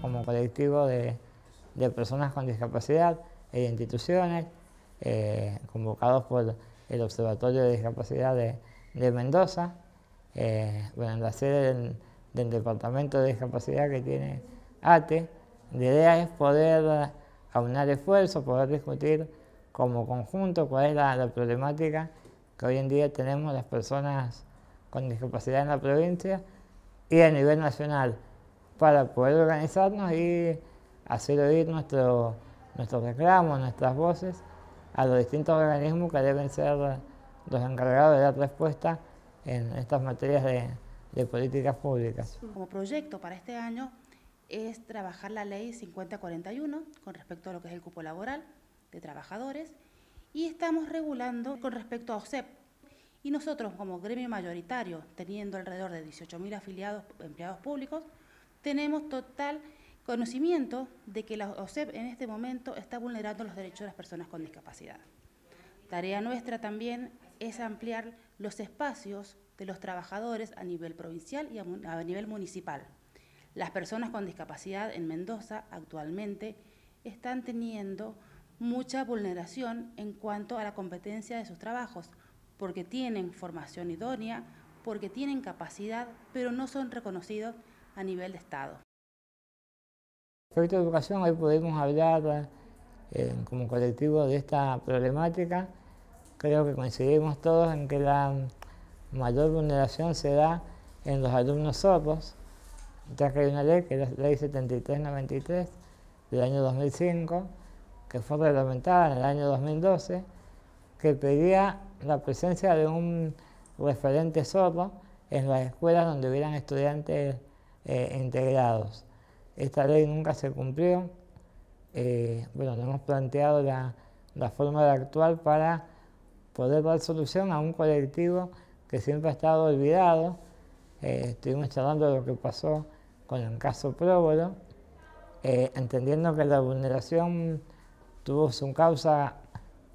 como colectivo de, personas con discapacidad e instituciones, eh, convocados por el Observatorio de Discapacidad de, Mendoza, eh, bueno, en la sede del, Departamento de Discapacidad que tiene ATE. La idea es poder aunar esfuerzos, poder discutir como conjunto cuál es la problemática que hoy en día tenemos las personas con discapacidad en la provincia y a nivel nacional para poder organizarnos y hacer oír nuestro, nuestros reclamos, nuestras voces a los distintos organismos que deben ser los encargados de dar respuesta en estas materias de, de políticas públicas. Como proyecto para este año es trabajar la ley 5041 con respecto a lo que es el cupo laboral de trabajadores y estamos regulando con respecto a OSEP. Y nosotros como gremio mayoritario, teniendo alrededor de 18.000 afiliados empleados públicos, tenemos total conocimiento de que la OSEP en este momento está vulnerando los derechos de las personas con discapacidad. Tarea nuestra también es ampliar los espacios de los trabajadores a nivel provincial y a, nivel municipal. Las personas con discapacidad en Mendoza actualmente están teniendo mucha vulneración en cuanto a la competencia de sus trabajos, porque tienen formación idónea, porque tienen capacidad, pero no son reconocidos a nivel de Estado. proyecto de educación, hoy podemos hablar eh, como colectivo de esta problemática. Creo que coincidimos todos en que la mayor vulneración se da en los alumnos sordos, ya que hay una ley, que es la ley 7393 del año 2005, que fue reglamentada en el año 2012, que pedía la presencia de un referente sordo en las escuelas donde hubieran estudiantes integrados. Eh, Esta ley nunca se cumplió. Eh, bueno, hemos planteado la, forma de actuar para poder dar solución a un colectivo que siempre ha estado olvidado. Eh, estuvimos charlando de lo que pasó con el caso Próbolo, eh, entendiendo que la vulneración tuvo su causa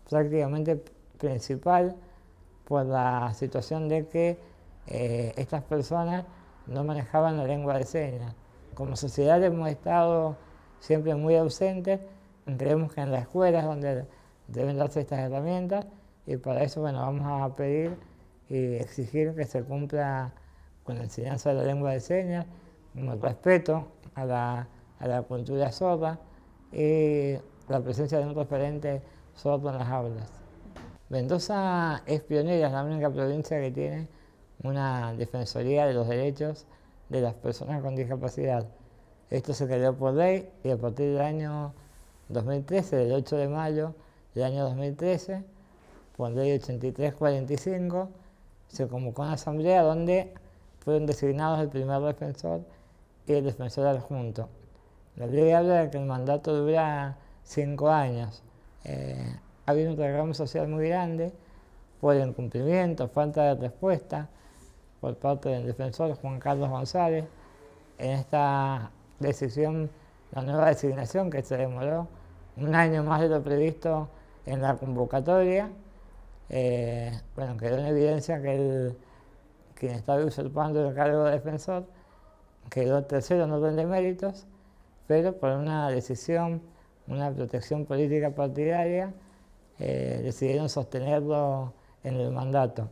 prácticamente principal por la situación de que estas personas no manejaban la lengua de señas. Como sociedad hemos estado siempre muy ausentes, creemos que en las escuelas donde deben darse estas herramientas y para eso bueno, vamos a pedir y exigir que se cumpla con la enseñanza de la lengua de señas, con el respeto a la, a la cultura sorda y la presencia de un referente sordo en las aulas. Mendoza es pionera, es la única provincia que tiene una Defensoría de los Derechos de las Personas con Discapacidad. Esto se creó por ley y a partir del año 2013, del 8 de mayo del año 2013, por ley 8345, se convocó una asamblea donde fueron designados el primer defensor y el defensor adjunto. La ley habla de que el mandato dura cinco años. ha eh, habido un programa social muy grande por incumplimiento, falta de respuesta, por parte del defensor Juan Carlos González. En esta decisión, la nueva designación que se demoró un año más de lo previsto en la convocatoria, eh, bueno, quedó en evidencia que quien estaba usurpando el cargo de defensor quedó tercero en orden de méritos, pero por una decisión, una protección política partidaria, eh, decidieron sostenerlo en el mandato.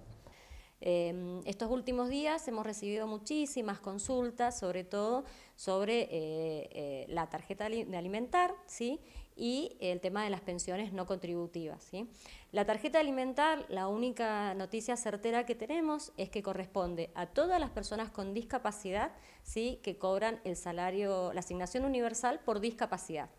Em, estos últimos días hemos recibido muchísimas consultas, sobre todo sobre eh, eh, la tarjeta de alimentar ¿sí? y el tema de las pensiones no contributivas. La tarjeta alimentar, la única noticia certera que tenemos es que corresponde a todas las personas con discapacidad ¿sí? que cobran el salario, la asignación universal por discapacidad.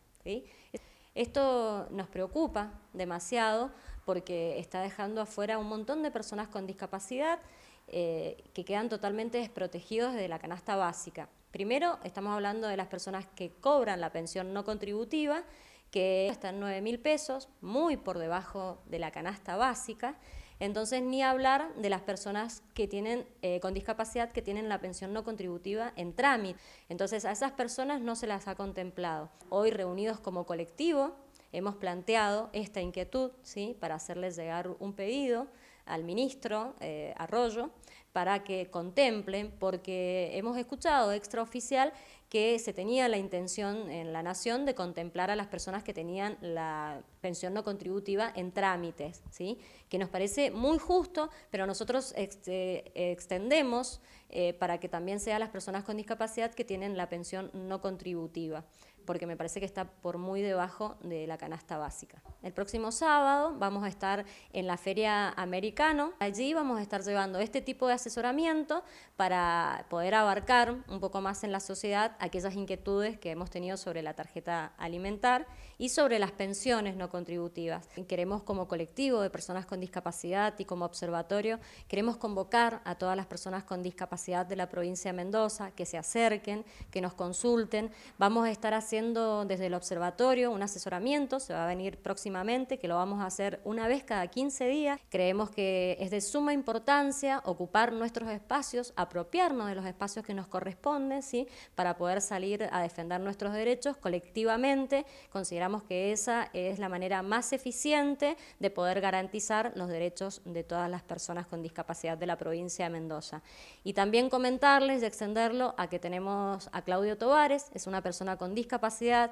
Esto nos preocupa demasiado porque está dejando afuera un montón de personas con discapacidad eh, que quedan totalmente desprotegidos de la canasta básica. Primero, estamos hablando de las personas que cobran la pensión no contributiva, que están en 9 mil pesos, muy por debajo de la canasta básica. Entonces, ni hablar de las personas que tienen eh, con discapacidad que tienen la pensión no contributiva en trámite. Entonces, a esas personas no se las ha contemplado. Hoy reunidos como colectivo, hemos planteado esta inquietud ¿sí? para hacerles llegar un pedido al ministro eh, Arroyo para que contemplen, porque hemos escuchado extraoficial que se tenía la intención en la Nación de contemplar a las personas que tenían la pensión no contributiva en trámites, ¿sí? que nos parece muy justo, pero nosotros este, extendemos eh, para que también sean las personas con discapacidad que tienen la pensión no contributiva porque me parece que está por muy debajo de la canasta básica. El próximo sábado vamos a estar en la Feria Americano. Allí vamos a estar llevando este tipo de asesoramiento para poder abarcar un poco más en la sociedad aquellas inquietudes que hemos tenido sobre la tarjeta alimentar y sobre las pensiones no contributivas. Queremos como colectivo de personas con discapacidad y como observatorio, queremos convocar a todas las personas con discapacidad de la provincia de Mendoza que se acerquen, que nos consulten. Vamos a estar haciendo haciendo desde el observatorio un asesoramiento, se va a venir próximamente, que lo vamos a hacer una vez cada 15 días. Creemos que es de suma importancia ocupar nuestros espacios, apropiarnos de los espacios que nos corresponden, ¿sí? para poder salir a defender nuestros derechos colectivamente. Consideramos que esa es la manera más eficiente de poder garantizar los derechos de todas las personas con discapacidad de la provincia de Mendoza. Y también comentarles y extenderlo a que tenemos a Claudio Tovares, es una persona con discapacidad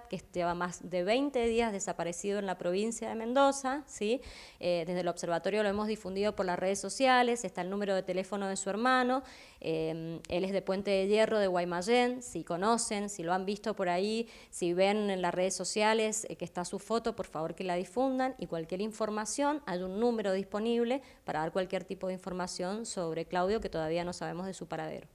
que lleva más de 20 días desaparecido en la provincia de Mendoza. ¿sí? Eh, desde el observatorio lo hemos difundido por las redes sociales, está el número de teléfono de su hermano, eh, él es de Puente de Hierro, de Guaymallén, si conocen, si lo han visto por ahí, si ven en las redes sociales eh, que está su foto, por favor que la difundan y cualquier información, hay un número disponible para dar cualquier tipo de información sobre Claudio que todavía no sabemos de su paradero.